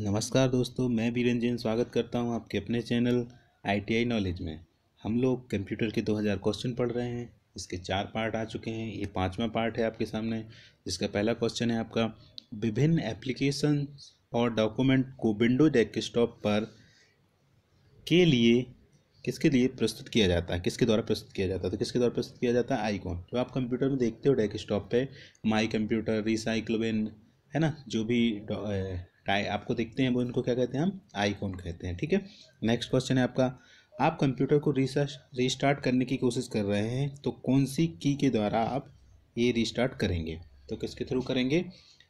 नमस्कार दोस्तों मैं बीरेन जैन स्वागत करता हूं आपके अपने चैनल आईटीआई नॉलेज में हम लोग कंप्यूटर के 2000 क्वेश्चन पढ़ रहे हैं इसके चार पार्ट आ चुके हैं ये पांचवा पार्ट है आपके सामने जिसका पहला क्वेश्चन है आपका विभिन्न एप्लीकेशन और डॉक्यूमेंट को विंडो डेस्कटॉप पर के लिए किसके लिए प्रस्तुत किया जाता है किसके द्वारा प्रस्तुत किया जाता है तो किसके द्वारा प्रस्तुत किया जाता है आईकॉन जो तो आप कंप्यूटर में देखते हो डेस्कटॉप पे माई कंप्यूटर रिसाइक्लोविन है ना जो भी टाई आपको देखते हैं वो इनको क्या कहते हैं हम आईकॉन कहते हैं ठीक है नेक्स्ट क्वेश्चन है आपका आप कंप्यूटर को रिसर्च रिस्टार्ट करने की कोशिश कर रहे हैं तो कौन सी की के द्वारा आप ये रिस्टार्ट करेंगे तो किसके थ्रू करेंगे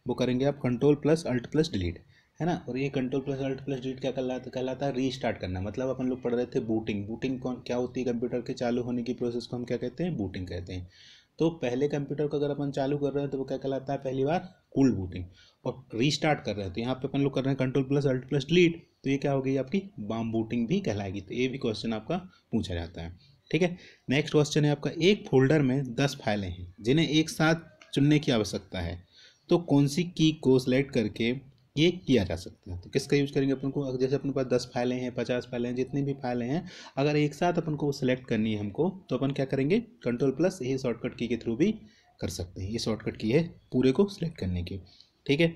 वो करेंगे आप control plus alt plus delete है ना और ये control plus alt plus delete क्या कहलाता कहलाता है रीस्टार्ट करना मतलब अपन लोग पढ़ रहे थे बूटिंग बूटिंग कौन क्या होती है कंप्यूटर के चालू होने की प्रोसेस को हम क्या कहते हैं बूटिंग कहते हैं तो पहले कंप्यूटर को अगर अपन चालू कर रहे हैं तो वो क्या कहलाता है पहली बार कूल बूटिंग और रीस्टार्ट कर रहे हैं तो यहाँ पे अपन लोग कर रहे हैं control plus alt plus delete तो ये क्या हो गई आपकी बाम बूटिंग भी कहलाएगी तो ये भी क्वेश्चन आपका पूछा जाता है ठीक है नेक्स्ट क्वेश्चन है आपका एक फोल्डर में दस फाइलें हैं जिन्हें एक साथ चुनने की आवश्यकता है तो कौन सी की को सिलेक्ट करके ये किया जा सकता है तो किसका यूज़ करेंगे अपन को जैसे अपने पास दस फाइलें हैं पचास फाइलें हैं जितनी भी फाइलें हैं अगर एक साथ अपन को सेलेक्ट करनी है हमको तो अपन क्या करेंगे कंट्रोल प्लस ये शॉर्टकट की के थ्रू भी कर सकते हैं ये शॉर्टकट की है पूरे को सिलेक्ट करने की ठीक है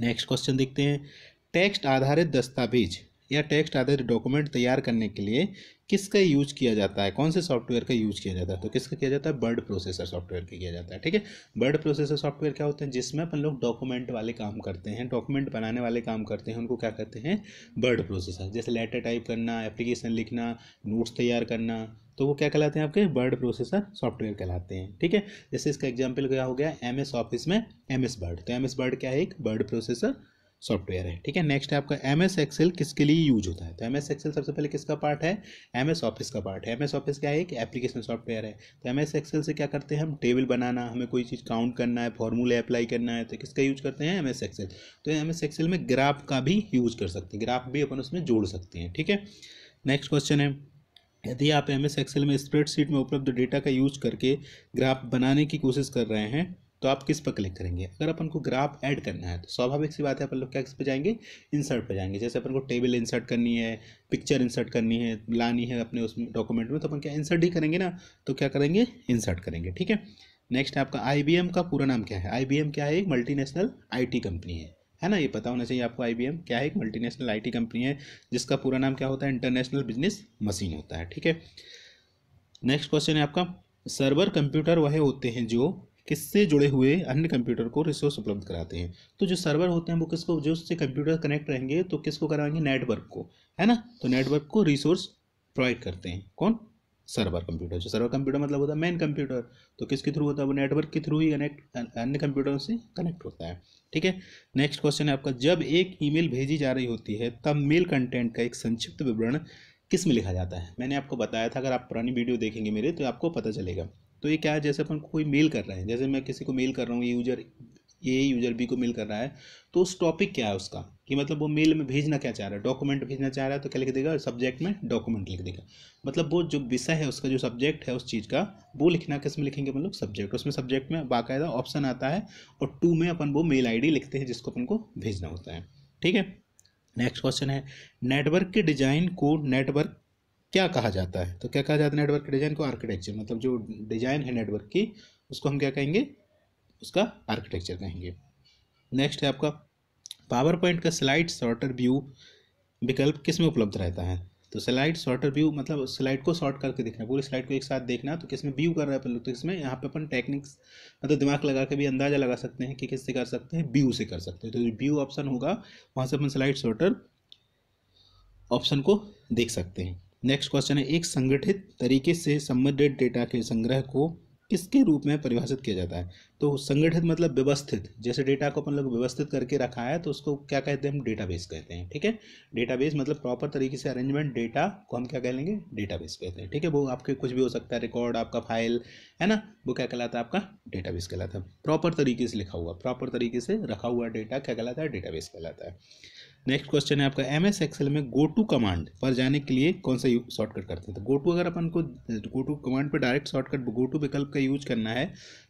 नेक्स्ट क्वेश्चन देखते हैं टेक्स्ट आधारित दस्तावेज या टेक्स्ट आधारित डॉक्यूमेंट तैयार करने के लिए किसका यूज किया जाता है कौन से सॉफ्टवेयर का यूज किया जाता है तो किसका किया जाता है बर्ड प्रोसेसर सॉफ्टवेयर का किया जाता है ठीक है बर्ड प्रोसेसर सॉफ्टवेयर क्या होते हैं जिसमें अपन लोग डॉक्यूमेंट वाले काम करते हैं डॉक्यूमेंट बनाने वाले काम करते हैं उनको क्या कहते हैं बर्ड प्रोसेसर जैसे लेटर टाइप करना एप्लीकेशन लिखना नोट्स तैयार करना तो वो क्या कहलाते हैं आपके बर्ड प्रोसेसर सॉफ्टवेयर कहलाते हैं ठीक है जैसे इसका एग्जाम्पल क्या हो गया एम ऑफिस में एम एस तो एम एस क्या है एक बर्ड प्रोसेसर सॉफ्टवेयर है ठीक है नेक्स्ट है आपका एम एस एक्सेल किसके लिए यूज होता है तो एम एस एक्सेल सबसे पहले किसका पार्ट है एम एस ऑफिस का पार्ट है एम एस ऑफिस क्या है एक एप्लीकेशन सॉफ्टवेयर है तो एम एस एक्सेल से क्या करते हैं हम टेबल बनाना हमें कोई चीज़ काउंट करना है फॉर्मूले अप्लाई करना है तो किसका यूज करते हैं एम एस एक्सेल तो एम एस एक्सेल में ग्राफ का भी यूज कर सकते हैं ग्राफ भी अपन उसमें जोड़ सकते हैं ठीक है नेक्स्ट क्वेश्चन है यदि आप एम एस एक्सेल में स्प्रेडशीट में उपलब्ध डेटा का यूज करके ग्राफ बनाने की कोशिश कर रहे हैं तो आप किस पर क्लिक करेंगे अगर अपन को ग्राफ ऐड करना है तो स्वाभाविक सी बात है अपन लोग क्या किस पर जाएंगे इंसर्ट पर जाएंगे जैसे अपन को टेबल इंसर्ट करनी है पिक्चर इंसर्ट करनी है लानी है अपने उसमें डॉक्यूमेंट में तो अपन क्या इंसर्ट ही करेंगे ना तो क्या करेंगे इंसर्ट करेंगे ठीक है नेक्स्ट है आपका आई का पूरा नाम क्या है आई क्या है एक मल्टी आई कंपनी है है ना ये पता होना चाहिए आपको आई क्या है एक मल्टी आई कंपनी है जिसका पूरा नाम क्या होता है इंटरनेशनल बिजनेस मशीन होता है ठीक है नेक्स्ट क्वेश्चन है आपका सर्वर कंप्यूटर वह होते हैं जो किससे जुड़े हुए अन्य कंप्यूटर को रिसोर्स उपलब्ध कराते हैं तो जो सर्वर होते हैं वो किसको जो उससे कंप्यूटर कनेक्ट रहेंगे तो किसको कराएंगे नेटवर्क को है ना तो नेटवर्क को रिसोर्स प्रोवाइड करते हैं कौन सर्वर कंप्यूटर जो सर्वर कंप्यूटर मतलब होता है मेन कंप्यूटर तो किसके थ्रू होता है वो नेटवर्क के थ्रू ही कनेक्ट अन्य कंप्यूटरों से कनेक्ट होता है ठीक है नेक्स्ट क्वेश्चन है आपका जब एक ईमेल भेजी जा रही होती है तब मेल कंटेंट का एक संक्षिप्त विवरण किस में लिखा जाता है मैंने आपको बताया था अगर आप पुरानी वीडियो देखेंगे मेरे तो आपको पता चलेगा तो ये क्या है जैसे अपन कोई मेल कर रहे हैं जैसे मैं किसी को मेल कर रहा हूँ ये यूजर ए यूजर बी को मेल कर रहा है तो उस टॉपिक क्या है उसका कि मतलब वो मेल में भेजना क्या चाह रहा है डॉक्यूमेंट भेजना चाह रहा है तो क्या लिख देगा सब्जेक्ट में डॉक्यूमेंट लिख देगा मतलब वो जो विषय है उसका जो सब्जेक्ट है उस चीज़ का वो लिखना किस में लिखेंगे मतलब सब्जेक्ट उसमें सब्जेक्ट में बाकायदा ऑप्शन आता है और टू में अपन वो मेल आई लिखते हैं जिसको अपन को भेजना होता है ठीक है नेक्स्ट क्वेश्चन है नेटवर्क के डिजाइन को नेटवर्क क्या कहा जाता है तो क्या कहा जाता है नेटवर्क के डिज़ाइन को आर्किटेक्चर मतलब जो डिज़ाइन है नेटवर्क की उसको हम क्या कहेंगे उसका आर्किटेक्चर कहेंगे नेक्स्ट है आपका पावर पॉइंट का स्लाइड शॉर्टर व्यू विकल्प किस में उपलब्ध रहता है तो स्लाइड शॉर्टर व्यू मतलब स्लाइड को शॉर्ट करके देखना पूरी स्लाइड को एक साथ देखना तो किस में व्यू कर रहा है तो इसमें यहाँ पे अपन टेक्निक्स मतलब दिमाग लगा के भी अंदाजा लगा सकते हैं कि किससे कर सकते हैं व्यू से कर सकते हैं तो व्यू ऑप्शन होगा वहाँ से अपन स्लाइड शॉर्टर ऑप्शन को देख सकते हैं नेक्स्ट क्वेश्चन है एक संगठित तरीके से संबंधित डेटा के संग्रह को किसके रूप में परिभाषित किया जाता है तो संगठित मतलब व्यवस्थित जैसे डेटा को अपन लोग व्यवस्थित करके रखा है तो उसको क्या कहते हैं हम डेटाबेस कहते हैं ठीक है डेटाबेस मतलब प्रॉपर तरीके से अरेंजमेंट डेटा को हम क्या कह लेंगे डेटाबेस कहते हैं ठीक है वो आपके कुछ भी हो सकता है रिकॉर्ड आपका फाइल है ना वो क्या कहलाता है आपका डेटा कहलाता है प्रॉपर तरीके से लिखा हुआ प्रॉपर तरीके से रखा हुआ डेटा क्या कहलाता है डेटा कहलाता है नेक्स्ट क्वेश्चन है आपका एम एस एक्सेल में गो टू कमांड पर जाने के लिए कौन सा शॉर्टकट करते हैं तो गो टू अगर अपन को गो टू कमांड पर डायरेक्ट शॉर्टकट गो टू विकल्प का यूज करना है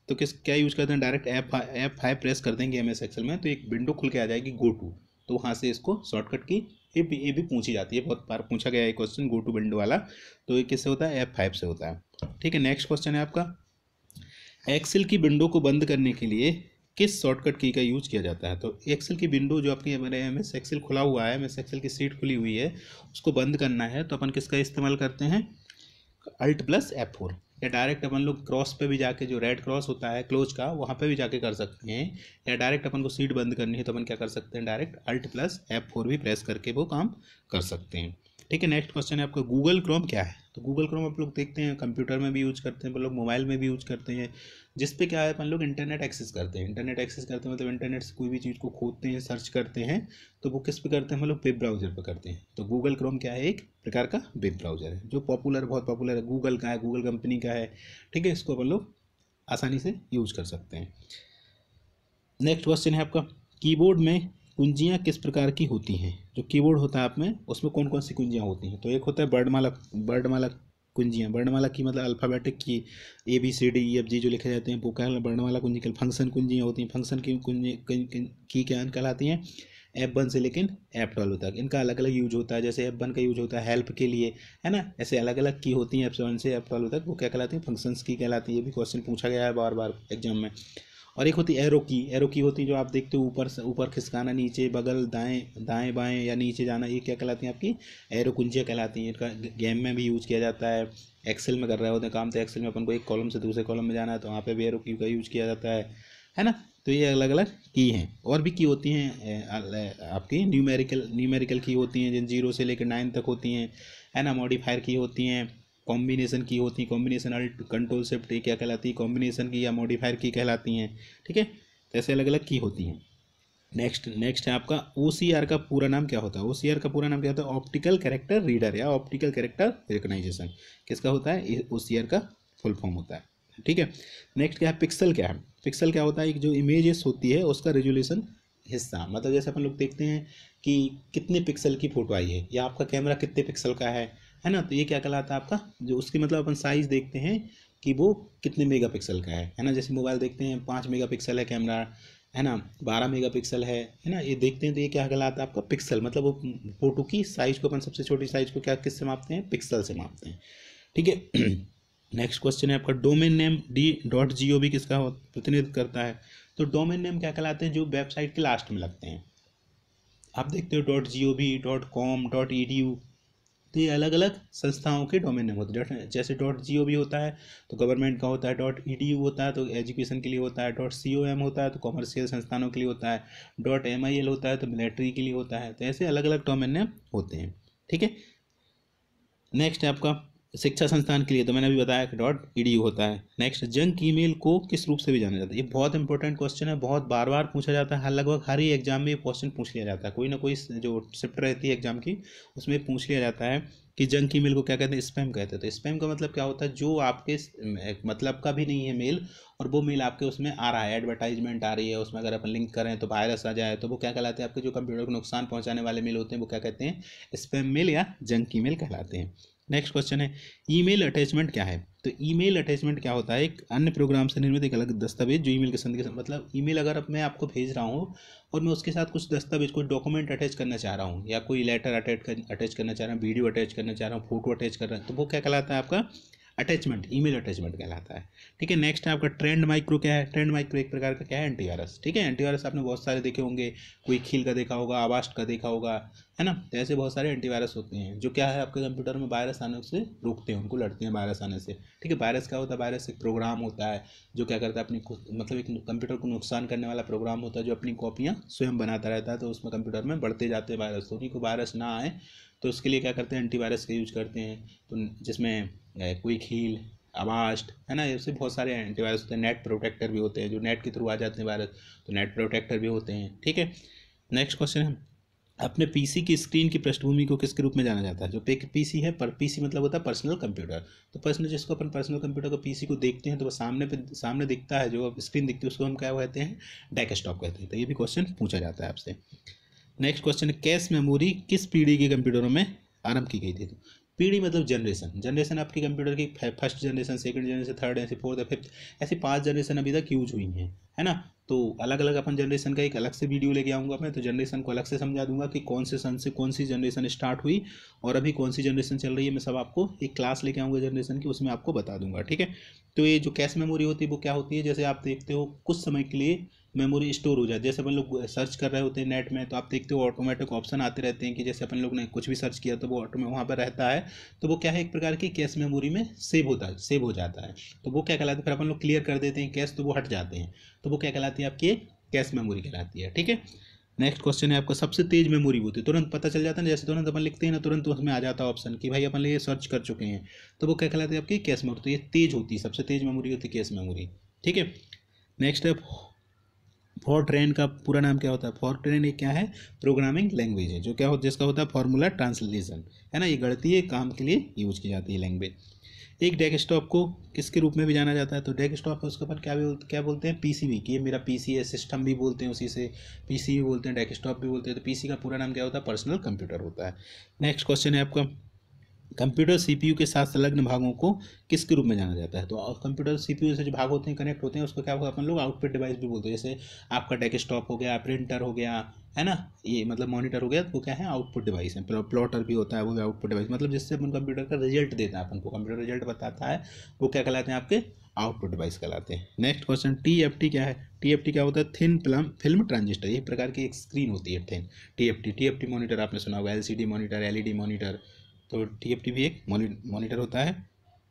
तो किस क्या यूज करते हैं direct F F five press कर देंगे एम एस एक्सेल में तो एक विंडो खुल के आ जाएगी गो टू तो वहाँ से इसको शॉर्टकट की ये भी ये भी पूछी जाती है बहुत बार पूछा गया है क्वेश्चन गो टू विंडो वाला तो ये किससे होता है एफ फाइव से होता है ठीक है नेक्स्ट क्वेश्चन है आपका एक्सेल की विंडो को बंद करने के लिए किस शॉर्टकट की का यूज़ किया जाता है तो एक्सेल की विंडो जो अपनी हमारे एम एस एक्सेल खुला हुआ है एम एस एक्सेल की सीट खुली हुई है उसको बंद करना है तो अपन किसका इस्तेमाल करते हैं अल्ट प्लस एफ फोर या डायरेक्ट अपन लोग क्रॉस पे भी जाके जो रेड क्रॉस होता है क्लोज का वहाँ पे भी जाके कर सकते हैं या डायरेक्ट अपन को सीट बंद करनी है तो अपन क्या कर सकते हैं direct alt plus F four भी प्रेस करके वो काम कर सकते हैं ठीक है नेक्स्ट क्वेश्चन है आपका गूगल क्रोम क्या है तो गूगल क्रोम आप लोग देखते हैं कंप्यूटर में भी यूज करते हैं अपन लोग मोबाइल में भी यूज करते हैं जिस पे क्या है अपन लोग इंटरनेट एक्सेस करते हैं इंटरनेट एक्सेस करते हैं मतलब इंटरनेट से कोई भी चीज़ को खोदते हैं सर्च करते हैं तो वो किस पे करते हैं हम लोग वेब ब्राउजर पर करते हैं तो गूगल क्रोम क्या है एक प्रकार का वेब ब्राउजर है जो पॉपुलर बहुत पॉपुलर है गूगल का है गूगल कंपनी का है ठीक है इसको अपन लोग आसानी से यूज कर सकते हैं नेक्स्ट क्वेश्चन है आपका कीबोर्ड में कुंजियाँ किस प्रकार की होती हैं जो कीबोर्ड होता है आप में उसमें कौन कौन सी कुंजियाँ होती हैं तो एक होता है बर्डमाला बर्डमाला कुंजियाँ बर्डमाला की मतलब अल्फ़ाबेटिक की A B C D E F G जो लिखे जाते हैं वो क्या बर्डमाला कुंजी कल फंक्शन कुंजियाँ होती हैं फंक्शन की कुंजी की क्या कहलाती हैं एप वन से लेकिन एप ट्वेल्व तक इनका अलग अलग यूज होता है जैसे एप वन का यूज होता है हेल्प के लिए है ना ऐसे अलग अलग की होती हैं ऐप सेवन से एप ट्वेल्व तक वो क्या कहलाती हैं फंक्शंस की कहलाती है ये भी क्वेश्चन पूछा गया है बार बार एग्जाम में और एक होती एरो की एरो की होती जो आप देखते हो ऊपर ऊपर खिसकाना नीचे बगल दाएं दाएं बाएं या नीचे जाना ये क्या कहलाती हैं आपकी एरो कुंजियाँ कहलाती हैं इनका गेम में भी यूज़ किया जाता है एक्सेल में कर रहे होते हैं काम तो एक्सेल में अपन को एक कॉलम से दूसरे कॉलम में जाना है तो वहाँ पर भी एरो की का यूज़ किया जाता है है ना तो ये अलग अलग की हैं और भी की होती हैं आपकी न्यूमेरिकल न्यूमेरिकल की होती हैं जिन जीरो से लेकर नाइन तक होती हैं है ना मॉडिफायर की होती हैं कॉम्बिनेशन की होती हैं कॉम्बिनेशन वाली कंट्रोल शिफ्ट क्या कहलाती है कॉम्बिनेशन की या मॉडिफायर की कहलाती हैं ठीक है तो ऐसे अलग अलग की होती हैं नेक्स्ट नेक्स्ट है आपका ओ का पूरा नाम क्या होता है ओ का पूरा नाम क्या होता है ऑप्टिकल कैरेक्टर रीडर या ऑप्टिकल कैरेक्टर रिकोगनाइजेशन किसका होता है ओ का फुल फॉर्म होता है ठीक है नेक्स्ट क्या है पिक्सल क्या है पिक्सल क्या होता है जो इमेजेस होती है उसका रेजोल्यूशन हिस्सा मतलब जैसे अपन लोग देखते हैं कि कितने पिक्सल की फ़ोटो आई है या आपका कैमरा कितने पिक्सल का है है ना तो ये क्या कहलाता है आपका जो उसकी मतलब अपन साइज़ देखते हैं कि वो कितने मेगापिक्सल का है है ना जैसे मोबाइल देखते हैं पाँच मेगापिक्सल है कैमरा है ना बारह मेगापिक्सल है है ना ये देखते हैं तो ये क्या कहलाता है आपका पिक्सल मतलब वो फोटो की साइज़ को अपन सबसे छोटी साइज़ को क्या किससे मापते हैं पिक्सल से मापते हैं ठीक है नेक्स्ट क्वेश्चन है आपका domain name D dot G O भी किसका प्रतिनिधित्व करता है तो डोमेन नेम क्या कहलाते हैं जो वेबसाइट के लास्ट में लगते हैं आप देखते हो dot G O V dot com dot E D U तो ये अलग अलग संस्थाओं के डोमेन नेम होते हैं जैसे डॉट जी भी होता है तो गवर्नमेंट का होता है डॉट ई होता है तो एजुकेशन के लिए होता है डॉट सी होता है तो कॉमर्शियल संस्थानों के लिए होता है डॉट एम होता है तो मिलिट्री के लिए होता है तो ऐसे अलग अलग डोमेन नेम होते हैं ठीक है नेक्स्ट है आपका शिक्षा संस्थान के लिए तो मैंने अभी बताया कि डॉट ई e होता है नेक्स्ट जंक ईमेल को किस रूप से भी जाना जाता है ये बहुत इंपॉर्टेंट क्वेश्चन है बहुत बार बार पूछा जाता है लगभग हर ही एग्जाम में ये क्वेश्चन पूछ लिया जाता है कोई ना कोई जो शिफ्ट रहती है एग्जाम की उसमें पूछ लिया जाता है कि जंक ईमेल को क्या कहते हैं स्पैम कहते हैं तो स्पैम का मतलब क्या होता है जो आपके मतलब का भी नहीं है मेल और वो मेल आपके उसमें आ रहा है एडवर्टाइजमेंट आ रही है उसमें अगर अपन लिंक करें तो वायरस आ जाए तो वो क्या कहलाते हैं आपके जो कंप्यूटर को नुकसान पहुँचाने वाले मेल होते हैं वो क्या कहते हैं स्पैम मेल या जंक ई कहलाते हैं नेक्स्ट क्वेश्चन है ईमेल अटैचमेंट क्या है तो ईमेल अटैचमेंट क्या होता है एक अन्य प्रोग्राम से निर्मित एक अलग दस्तावेज जो ईमेल के संदेश मतलब ईमेल अगर मैं आपको भेज रहा हूँ और मैं उसके साथ कुछ दस्तावेज कोई डॉक्यूमेंट अटैच करना चाह रहा हूँ या कोई लेटर अटैच कर अटैच करना चाह रहा हूँ वीडियो अटैच करना चाह रहा हूँ फोटो अटैच कर रहा हूँ तो वो क्या कहलाता है आपका अटैचमेंट ईमेल अटैचमेंट कहलाता है ठीक है नेक्स्ट है आपका ट्रेंड माइक्रो क्या है ट्रेंड माइक्रो एक प्रकार का क्या है एंटीवायरस ठीक है एंटीवायरस आपने बहुत सारे देखे होंगे कोई खील का देखा होगा आवास्ट का देखा होगा है ना तो ऐसे बहुत सारे एंटीवायरस होते हैं जो क्या है आपके कंप्यूटर में वायरस आने से रोकते हैं उनको लड़ते हैं वायरस आने से ठीक है वायरस क्या होता है वायरस एक प्रोग्राम होता है जो क्या करता है अपनी मतलब एक कंप्यूटर को नुकसान करने वाला प्रोग्राम होता है जो अपनी कॉपियाँ स्वयं बनाता रहता है तो उसमें कंप्यूटर में बढ़ते जाते हैं वायरस तो उन्हीं को वायरस ना आए तो उसके लिए क्या करते हैं एंटीवायरस का यूज करते हैं तो जिसमें क्विक हील अवास्ट है ना ऐसे बहुत सारे एंटीवायरस होते हैं नेट प्रोटेक्टर भी होते हैं जो नेट के थ्रू आ जाते हैं वायरस तो नेट प्रोटेक्टर भी होते हैं ठीक है नेक्स्ट क्वेश्चन है अपने पीसी की स्क्रीन की पृष्ठभूमि को किसके रूप में जाना जाता है जो पीसी है पर पीसी मतलब होता है पर्सनल कंप्यूटर तो पर्सनल जिसको अपन पर्सनल कंप्यूटर को पीसी को देखते हैं तो वह सामने पे सामने दिखता है जो स्क्रीन दिखती है उसको हम क्या कहते हैं डेस्कटॉप कहते हैं तो ये भी क्वेश्चन पूछा जाता है आपसे नेक्स्ट क्वेश्चन है कैश मेमोरी किस पीढ़ी के कंप्यूटरों में आरंभ की गई थी पीढ़ी मतलब जनरेशन जनरेशन आपके कंप्यूटर की first generation second generation third ऐसे फोर्थ फिफ्थ ऐसी पांच जनरेशन अभी तक यूज हुई हैं है ना तो अलग अलग अपन जनरेशन का एक अलग से वीडियो लेके आऊँगा मैं तो जनरेशन को अलग से समझा दूंगा कि कौन से सन से कौन सी जनरेशन स्टार्ट हुई और अभी कौन सी जनरेशन चल रही है मैं सब आपको एक क्लास लेके आऊँगा जनरेशन की उसमें आपको बता दूंगा ठीक है तो ये जो कैश मेमोरी होती है वो क्या होती है जैसे आप देखते हो कुछ समय के लिए मेमोरी स्टोर हो जाए जैसे अपन लोग सर्च कर रहे होते हैं नेट में तो आप देखते हो ऑटोमेटिक ऑप्शन आते रहते हैं कि जैसे अपन लोग ने कुछ भी सर्च किया तो वो ऑटो में वहाँ पर रहता है तो वो क्या है एक प्रकार की कैश मेमोरी में सेव होता है सेव हो जाता है तो वो क्या कहलाता है फिर अपन लोग क्लियर कर देते हैं कैश तो वो हट जाते हैं तो वो क्या कहलाती है आपकी कैश मेमोरी कहलाती है ठीक है नेक्स्ट क्वेश्चन है आपका सबसे तेज मेमोरी होती है तुरंत पता चल जाता है जैसे तुरंत अपन लिखते हैं ना तुरंत उसमें आ जाता है ऑप्शन कि भाई अपन ये सर्च कर चुके हैं तो वो क्या कहलाती है आपकी कैश मेमोरी तो ये तेज होती है सबसे तेज मेमोरी होती है कैश मेमोरी ठीक है नेक्स्ट है फॉर ट्रेन का पूरा नाम क्या होता है फॉर ट्रेन एक क्या है प्रोग्रामिंग लैंग्वेज है जो क्या हो जिसका होता है फॉर्मूला ट्रांसलेशन है ना ये गणतीय काम के लिए यूज की जाती है लैंग्वेज एक डेस्कटॉप को किसके रूप में भी जाना जाता है तो स्टॉप है उसके ऊपर क्या भी क्या बोलते हैं पीसीबी कि ये मेरा पीसी है सिस्टम भी बोलते हैं उसी से भी बोलते हैं डेस्कटॉप भी बोलते हैं तो पीसी का पूरा नाम क्या होता है पर्सनल कंप्यूटर होता है नेक्स्ट क्वेश्चन है आपका कंप्यूटर सीपीयू के साथ संलग्न भागों को किसके रूप में जाना जाता है तो कंप्यूटर सीपीयू से जो भाग होते हैं कनेक्ट होते हैं उसको क्या होगा अपन लोग आउटपुट डिवाइस भी बोलते हैं जैसे आपका डेस्कटॉप हो गया प्रिंटर हो गया है ना ये मतलब मॉनिटर हो गया तो वो क्या है आउटपुट डिवाइस है प्लॉटर भी होता है वो भी आउटपुट डिवाइस मतलब जिससे अपन कंप्यूटर का रिजल्ट देता है अपन को कंप्यूटर रिजल्ट बताता है वो क्या कहलाते हैं आपके आउटपुट डिवाइस कहलाते हैं next question T F T क्या है टी एफ टी क्या होता है थिन प्लम फिल्म ट्रांजिस्टर एक प्रकार की एक स्क्रीन होती है thin T F T T F T monitor आपने सुना होगा L C D monitor L E D monitor तो टी एफ टी भी एक मॉनिटर होता है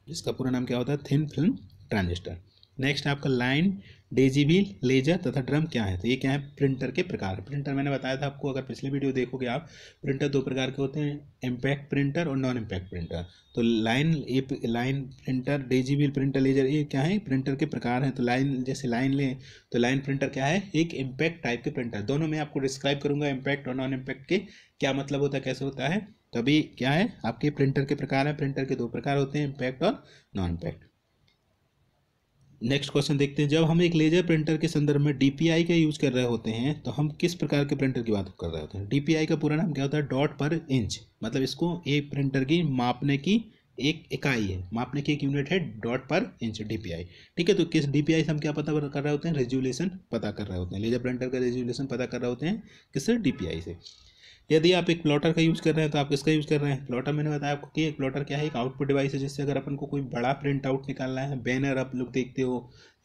जिसका पूरा नाम क्या होता है थिन फिल्म ट्रांजिस्टर नेक्स्ट आपका लाइन व्हील लेजर तथा ड्रम क्या है तो ये क्या है प्रिंटर के प्रकार प्रिंटर मैंने बताया था आपको अगर पिछले वीडियो देखोगे आप प्रिंटर दो प्रकार के होते हैं इम्पैक्ट प्रिंटर और नॉन इम्पैक्ट प्रिंटर तो लाइन ये line printer wheel printer laser ये क्या है प्रिंटर के प्रकार हैं तो लाइन जैसे लाइन लें तो लाइन प्रिंटर क्या है एक इम्पैक्ट टाइप के प्रिंटर दोनों में आपको डिस्क्राइब करूँगा इम्पैक्ट और नॉन इम्पैक्ट के क्या मतलब होता है कैसे होता है तो अभी क्या है आपके प्रिंटर के प्रकार हैं प्रिंटर के दो प्रकार होते हैं इम्पैक्ट और नॉन इम्पैक्ट नेक्स्ट क्वेश्चन देखते हैं जब हम एक लेजर प्रिंटर के संदर्भ में डीपीआई का यूज़ कर रहे होते हैं तो हम किस प्रकार के प्रिंटर की बात कर रहे होते हैं डीपीआई का पूरा नाम क्या होता है डॉट पर इंच मतलब इसको एक प्रिंटर की मापने की एक इकाई है मापने की एक यूनिट है डॉट पर इंच डीपीआई ठीक है तो किस डीपीआई से हम क्या पता कर रहे होते हैं रेजुलेशन पता कर रहे होते हैं लेजर प्रिंटर का रेजुलेशन पता कर रहे होते हैं किससे डीपीआई से यदि आप एक प्लॉटर का यूज़ कर रहे हैं तो आप किसका यूज़ कर रहे हैं प्लॉटर मैंने बताया आपको कि एक प्लॉटर क्या है एक आउटपुट डिवाइस है जिससे अगर अपन को कोई बड़ा प्रिंट आउट निकालना है बैनर आप लोग देखते हो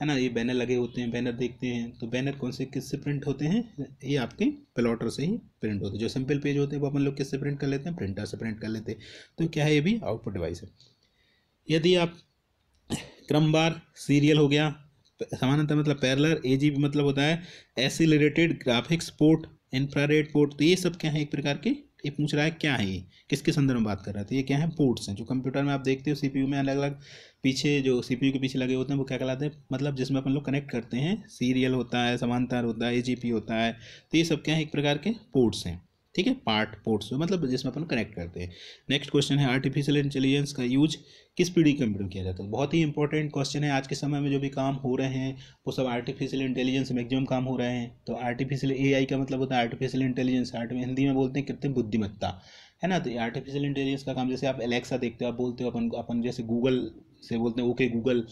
है ना ये बैनर लगे होते हैं बैनर देखते हैं तो बैनर कौन से किससे प्रिंट होते हैं ये आपके प्लॉटर से ही प्रिंट होते हैं जो सिंपल पेज होते हैं वो अपन लोग किससे प्रिंट कर लेते हैं प्रिंटर से प्रिंट कर लेते हैं तो क्या है ये भी आउटपुट डिवाइस है यदि आप क्रमवार सीरियल हो गया समानता मतलब पैरलर ए जी मतलब होता है accelerated graphics port infrared port तो ये सब क्या है एक प्रकार के ये पूछ रहा है क्या है ये किसके संदर्भ में बात कर रहा था तो ये क्या है पोर्ट्स हैं जो कंप्यूटर में आप देखते हो सीपीयू में अलग अलग पीछे जो सीपीयू के पीछे लगे होते हैं वो क्या कहलाते हैं मतलब जिसमें अपन लोग कनेक्ट करते हैं सीरियल होता है समांतर होता है ए होता है तो ये सब क्या है एक प्रकार के पोर्ट्स हैं ठीक है पार्ट पोर्ट्स मतलब जिसमें अपन कनेक्ट करते हैं नेक्स्ट क्वेश्चन है आर्टिफिशियल इंटेलिजेंस का यूज किस पीढ़ी के कंप्यूटर किया जाता है बहुत ही इंपॉर्टेंट क्वेश्चन है आज के समय में जो भी काम हो रहे हैं वो सब आर्टिफिशियल इंटेलिजेंस मैक्सिमम काम हो रहे हैं तो आर्टिफिशियल ए का मतलब होता है आर्टिफिशियल इंटेलिजेंस आर्ट में हिंदी में बोलते हैं कृत्रिम बुद्धिमत्ता है ना तो आर्टिफिशियल इंटेलिजेंस का काम जैसे आप एलेक्सा देखते हो आप बोलते हो अपन अपन जैसे गूगल से बोलते हैं ओके गूगल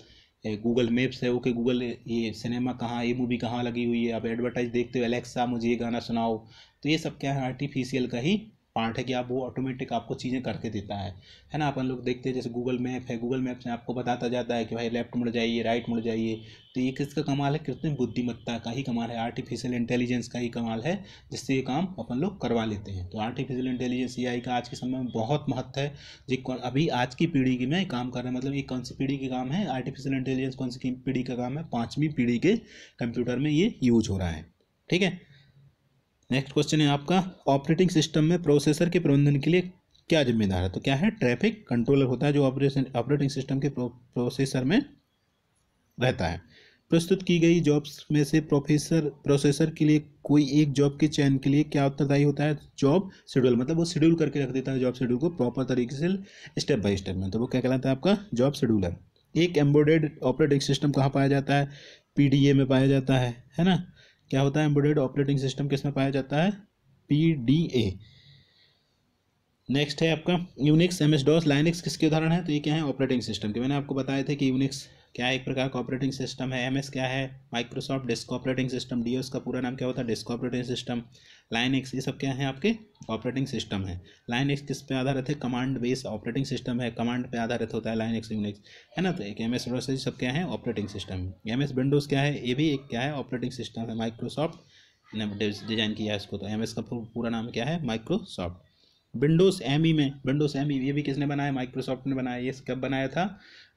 गूगल मैप्स है ओके गूगल ये सिनेमा कहाँ ये मूवी कहाँ लगी हुई है आप एडवर्टाइज देखते हो एलेक्सा मुझे ये गाना सुनाओ तो ये सब क्या है आर्टिफिशियल का ही पार्ट है कि आप वो ऑटोमेटिक आपको चीज़ें करके देता है है ना अपन लोग देखते हैं जैसे गूगल मैप है गूगल मैप से आपको बताता जाता है कि भाई लेफ्ट मुड़ जाइए राइट मुड़ जाइए तो ये किसका कमाल है कृत्रिम बुद्धिमत्ता का ही कमाल है आर्टिफिशियल इंटेलिजेंस का ही कमाल है जिससे ये काम अपन लोग करवा लेते हैं तो आर्टिफिशियल इंटेलिजेंस ए का आज के समय में बहुत महत्व है जी अभी आज की पीढ़ी की में काम कर रहे हैं मतलब ये कौन सी पीढ़ी के काम है आर्टिफिशियल इंटेलिजेंस कौन सी पीढ़ी का काम है पाँचवीं पीढ़ी के कंप्यूटर में ये यूज हो रहा है ठीक है नेक्स्ट क्वेश्चन है आपका ऑपरेटिंग सिस्टम में प्रोसेसर के प्रबंधन के लिए क्या जिम्मेदार है तो क्या है ट्रैफिक कंट्रोलर होता है जो ऑपरेशन ऑपरेटिंग सिस्टम के प्रो, प्रोसेसर में रहता है प्रस्तुत की गई जॉब्स में से प्रोफेसर प्रोसेसर के लिए कोई एक जॉब के चयन के लिए क्या उत्तरदायी होता है जॉब शेड्यूल मतलब वो शेड्यूल करके रख देता है जॉब शेड्यूल को प्रॉपर तरीके से स्टेप बाय स्टेप में तो वो क्या कहलाता है आपका जॉब शेड्यूलर एक एम्बोडेड ऑपरेटिंग सिस्टम कहाँ पाया जाता है पी में पाया जाता है है ना क्या होता है एम्बेडेड ऑपरेटिंग सिस्टम किसमें पाया जाता है पी डी ए नेक्स्ट है आपका Unix M S DOS Linux किसके उदाहरण है तो ये क्या है ऑपरेटिंग सिस्टम के मैंने आपको बताया थे कि यूनिक्स क्या एक प्रकार का ऑपरेटिंग सिस्टम है एम एस क्या है Microsoft disk operating system D का पूरा नाम क्या होता है disk operating system Linux ये सब क्या है आपके ऑपरेटिंग सिस्टम है लाइन एक्स किस पे आधारित है कमांड बेस ऑपरेटिंग सिस्टम है कमांड पे आधारित होता है लाइन एक्स यूनिक्स है ना तो एक एम एस सब क्या है operating system M S Windows क्या है ये भी एक क्या है ऑपरेटिंग सिस्टम है माइक्रोसॉफ्ट ने डिज़ाइन किया है इसको तो एम एस का पूरा नाम क्या है माइक्रोसॉफ्ट विंडोज़ एम ई में विंडोज़ एम ई ये भी किसने बनाया माइक्रोसॉफ्ट ने बनाया ये कब बनाया था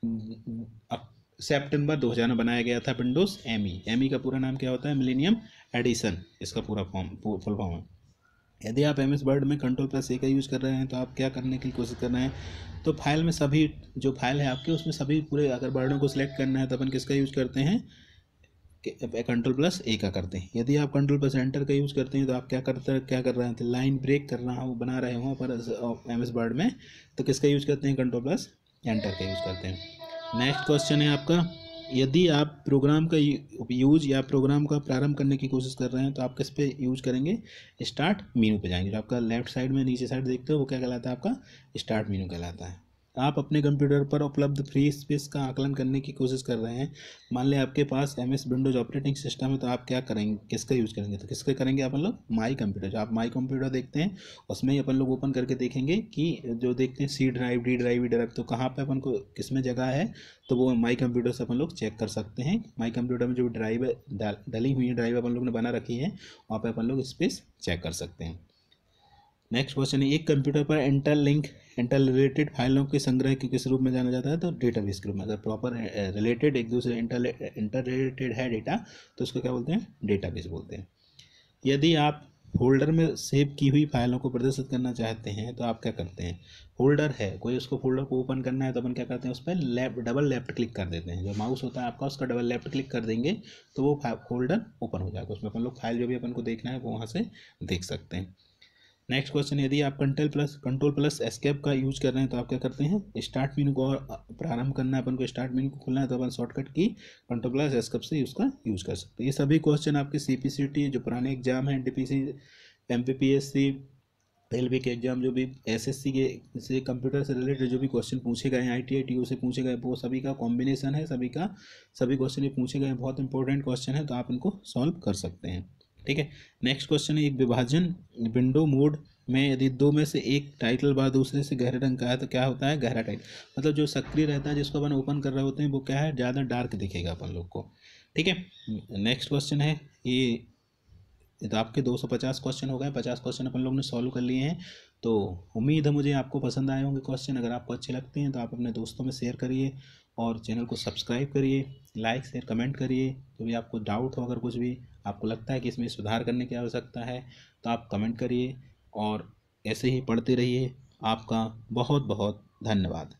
सेप्टेम्बर सेप्टेम्बर हज़ार में बनाया गया था Windows M E M E का पूरा नाम क्या होता है मिलेनियम एडिशन इसका पूरा फॉर्म फुल फॉर्म है यदि आप एम एस वर्ड में कंट्रोल प्लस ए का यूज़ कर रहे हैं तो आप क्या करने की कोशिश कर रहे हैं तो फाइल में सभी जो फाइल है आपके उसमें सभी पूरे अगर वर्डों को सिलेक्ट करना है तो अपन किसका यूज़ करते हैं कंट्रोल प्लस ए का करते हैं यदि आप कंट्रोल प्लस एंटर का यूज़ करते हैं तो आप क्या करते क्या कर रहे हैं लाइन तो ब्रेक कर रहा हूँ बना रहे हो पर एम एस वर्ड में तो किसका यूज़ करते हैं कंट्रोल प्लस एंटर का यूज़ करते हैं नेक्स्ट क्वेश्चन है आपका यदि आप प्रोग्राम का यूज या प्रोग्राम का प्रारंभ करने की कोशिश कर रहे हैं तो आप किस पे यूज करेंगे स्टार्ट मीनू पे जाएंगे जो आपका लेफ्ट साइड में नीचे साइड देखते हो वो क्या कहलाता है आपका स्टार्ट मीनू कहलाता है आप अपने कंप्यूटर पर उपलब्ध फ्री स्पेस का आकलन करने की कोशिश कर रहे हैं मान लें आपके पास M S Windows operating system है तो आप क्या करेंगे किसका यूज़ करेंगे तो किसके करेंगे आप लोग माई कंप्यूटर जो आप माई कंप्यूटर देखते हैं उसमें ही अपन लोग ओपन करके देखेंगे कि जो देखते हैं C drive D drive E drive तो कहाँ पर अपन को किस में जगह है तो वो माई कंप्यूटर से अपन लोग चेक कर सकते हैं माई कंप्यूटर में जो ड्राइव डली हुई ड्राइव अपन लोग ने बना रखी है वहाँ पर अपन लोग स्पेस चेक कर सकते हैं नेक्स्ट क्वेश्चन है एक कंप्यूटर पर इंटर लिंक इंटर रिलेटेड फाइलों के संग्रह के किस रूप में जाना जाता है तो डेटा बेस के रूप में अगर प्रॉपर रिलेटेड एक दूसरे इंटर इंटर रिलेटेड है डेटा तो उसको क्या बोलते हैं बेस बोलते हैं यदि आप फोल्डर में सेव की हुई फाइलों को प्रदर्शित करना चाहते हैं तो आप क्या करते हैं फोल्डर है कोई उसको फोल्डर को ओपन करना है तो अपन क्या करते हैं उस पर लेफ्ट डबल लेफ्ट क्लिक कर देते हैं जो माउस होता है आपका उसका डबल लेफ्ट क्लिक कर देंगे तो वो फोल्डर ओपन हो जाएगा उसमें अपन लोग फाइल जो भी अपन को देखना है वो वहाँ से देख सकते हैं नेक्स्ट क्वेश्चन यदि आप control plus control plus escape का यूज कर रहे हैं तो आप क्या करते हैं स्टार्ट मेनू को और प्रारंभ करना है अपन को स्टार्ट मेनू को खुलना है तो अपन शॉर्टकट की कंट्रोल प्लस एस्केप से उसका यूज कर सकते हैं ये सभी क्वेश्चन आपके सी जो पुराने एग्जाम हैं D M P P S C railway के एग्जाम जो भी एसएससी के से कंप्यूटर से रिलेटेड जो भी क्वेश्चन पूछे गए हैं I T I T O से पूछे गए वो सभी का कॉम्बिनेशन है सभी का सभी क्वेश्चन ये पूछे गए हैं बहुत इंपॉर्टेंट क्वेश्चन है तो आप इनको सॉल्व कर सकते हैं ठीक है नेक्स्ट क्वेश्चन है एक विभाजन विंडो मोड में यदि दो में से एक टाइटल बार दूसरे से गहरे रंग का है तो क्या होता है गहरा टाइटल मतलब जो सक्रिय रहता है जिसको अपन ओपन कर रहे होते हैं वो क्या है ज़्यादा डार्क दिखेगा अपन लोग को ठीक है नेक्स्ट क्वेश्चन है ये तो आपके 250 क्वेश्चन हो गए 50 क्वेश्चन अपन लोग ने सॉल्व कर लिए हैं तो उम्मीद है मुझे आपको पसंद आए होंगे क्वेश्चन अगर आपको अच्छे लगते हैं तो आप अपने दोस्तों में शेयर करिए और चैनल को सब्सक्राइब करिए लाइक शेयर कमेंट करिए जो भी आपको डाउट हो अगर कुछ भी आपको लगता है कि इसमें सुधार करने की आवश्यकता है तो आप कमेंट करिए और ऐसे ही पढ़ते रहिए आपका बहुत बहुत धन्यवाद